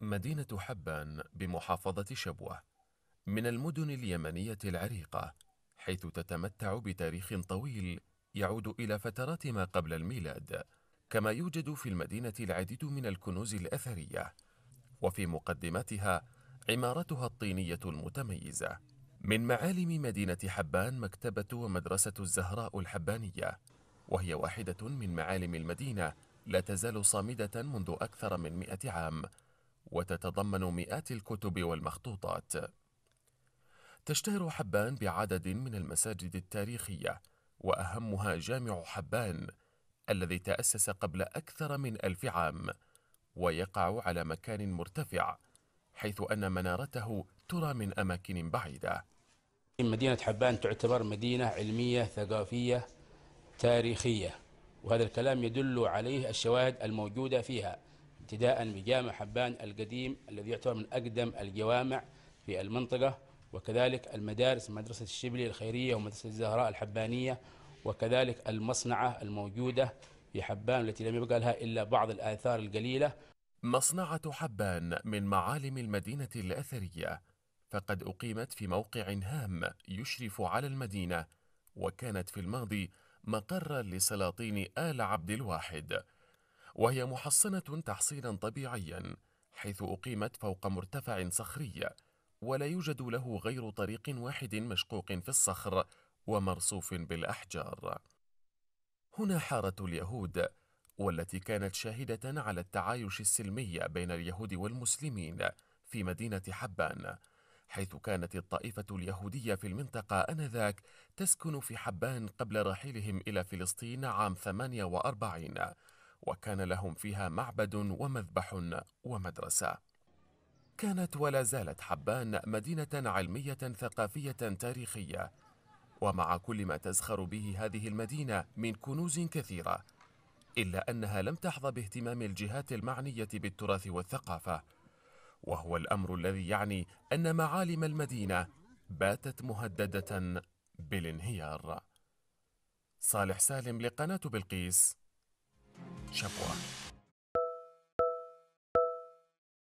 مدينة حبان بمحافظة شبوة من المدن اليمنية العريقة حيث تتمتع بتاريخ طويل يعود إلى فترات ما قبل الميلاد كما يوجد في المدينة العديد من الكنوز الأثرية وفي مقدمتها عمارتها الطينية المتميزة من معالم مدينة حبان مكتبة ومدرسة الزهراء الحبانية وهي واحدة من معالم المدينة لا تزال صامدة منذ أكثر من مئة عام وتتضمن مئات الكتب والمخطوطات تشتهر حبان بعدد من المساجد التاريخية وأهمها جامع حبان الذي تأسس قبل أكثر من ألف عام ويقع على مكان مرتفع حيث أن منارته ترى من أماكن بعيدة مدينة حبان تعتبر مدينة علمية ثقافية تاريخية وهذا الكلام يدل عليه الشواهد الموجودة فيها ابتداء بجامع حبان القديم الذي يعتبر من أقدم الجوامع في المنطقة وكذلك المدارس مدرسة الشبلي الخيرية ومدرسة الزهراء الحبانية وكذلك المصنعة الموجودة في حبان التي لم يبقى لها إلا بعض الآثار القليلة مصنعة حبان من معالم المدينة الأثرية فقد أقيمت في موقع هام يشرف على المدينة وكانت في الماضي مقرا لسلاطين آل عبد الواحد وهي محصنة تحصينا طبيعيا حيث أقيمت فوق مرتفع صخري ولا يوجد له غير طريق واحد مشقوق في الصخر ومرصوف بالأحجار هنا حارة اليهود والتي كانت شاهدة على التعايش السلمي بين اليهود والمسلمين في مدينة حبان حيث كانت الطائفة اليهودية في المنطقة آنذاك تسكن في حبان قبل رحيلهم إلى فلسطين عام 48 وكان لهم فيها معبد ومذبح ومدرسه كانت ولا زالت حبان مدينه علميه ثقافيه تاريخيه ومع كل ما تزخر به هذه المدينه من كنوز كثيره الا انها لم تحظى باهتمام الجهات المعنيه بالتراث والثقافه وهو الامر الذي يعني ان معالم المدينه باتت مهدده بالانهيار صالح سالم لقناه بلقيس ciepła.